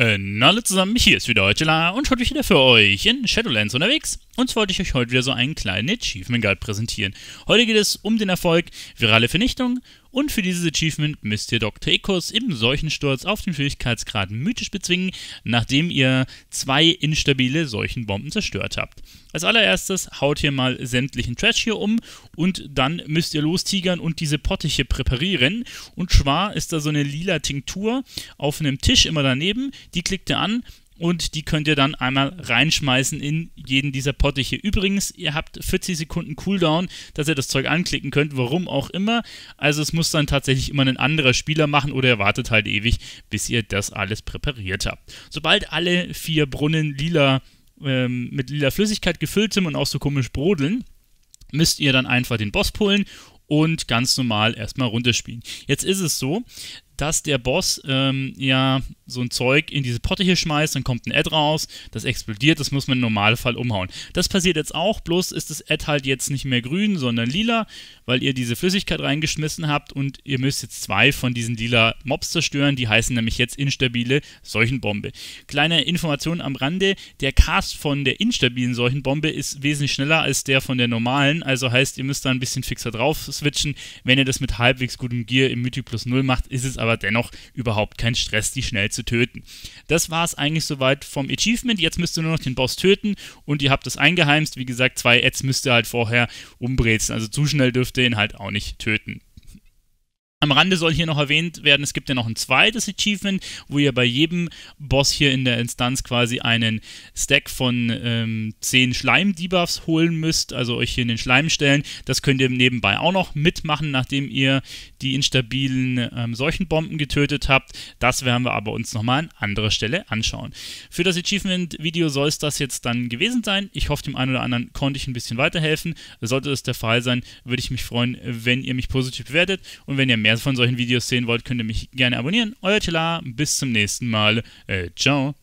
hallo äh, zusammen, hier ist wieder Eutela und heute wieder für euch in Shadowlands unterwegs. Und zwar wollte ich euch heute wieder so einen kleinen Achievement Guide präsentieren. Heute geht es um den Erfolg Virale Vernichtung und für dieses Achievement müsst ihr Dr. Ecos im Seuchensturz auf den Schwierigkeitsgrad mythisch bezwingen, nachdem ihr zwei instabile Seuchenbomben zerstört habt. Als allererstes haut ihr mal sämtlichen Trash hier um und dann müsst ihr lostigern und diese Pottiche präparieren. Und schwa ist da so eine lila Tinktur auf einem Tisch immer daneben, die klickt ihr an und die könnt ihr dann einmal reinschmeißen in jeden dieser Potte hier. Übrigens, ihr habt 40 Sekunden Cooldown, dass ihr das Zeug anklicken könnt, warum auch immer. Also es muss dann tatsächlich immer ein anderer Spieler machen oder ihr wartet halt ewig, bis ihr das alles präpariert habt. Sobald alle vier Brunnen lila ähm, mit lila Flüssigkeit gefüllt sind und auch so komisch brodeln, müsst ihr dann einfach den Boss pullen und ganz normal erstmal runterspielen. Jetzt ist es so, dass der Boss ähm, ja so ein Zeug in diese Potte hier schmeißt, dann kommt ein Ad raus, das explodiert, das muss man im Normalfall umhauen. Das passiert jetzt auch, bloß ist das Ad halt jetzt nicht mehr grün, sondern lila, weil ihr diese Flüssigkeit reingeschmissen habt und ihr müsst jetzt zwei von diesen lila Mobs zerstören, die heißen nämlich jetzt instabile Seuchenbombe. Kleine Information am Rande, der Cast von der instabilen Seuchenbombe ist wesentlich schneller als der von der normalen, also heißt, ihr müsst da ein bisschen fixer drauf switchen. Wenn ihr das mit halbwegs gutem Gear im Mythic Plus 0 macht, ist es aber aber dennoch überhaupt kein Stress, die schnell zu töten. Das war es eigentlich soweit vom Achievement. Jetzt müsst ihr nur noch den Boss töten und ihr habt das eingeheimst. Wie gesagt, zwei Ads müsst ihr halt vorher umbrezen. Also zu schnell dürft ihr ihn halt auch nicht töten. Am Rande soll hier noch erwähnt werden, es gibt ja noch ein zweites Achievement, wo ihr bei jedem Boss hier in der Instanz quasi einen Stack von ähm, 10 Schleim-Debuffs holen müsst, also euch hier in den Schleim stellen. Das könnt ihr nebenbei auch noch mitmachen, nachdem ihr die instabilen ähm, Seuchenbomben getötet habt. Das werden wir aber uns nochmal an anderer Stelle anschauen. Für das Achievement-Video soll es das jetzt dann gewesen sein. Ich hoffe, dem einen oder anderen konnte ich ein bisschen weiterhelfen. Sollte es der Fall sein, würde ich mich freuen, wenn ihr mich positiv bewertet und wenn ihr mehr mehr von solchen Videos sehen wollt, könnt ihr mich gerne abonnieren. Euer Tila, bis zum nächsten Mal. Äh, ciao.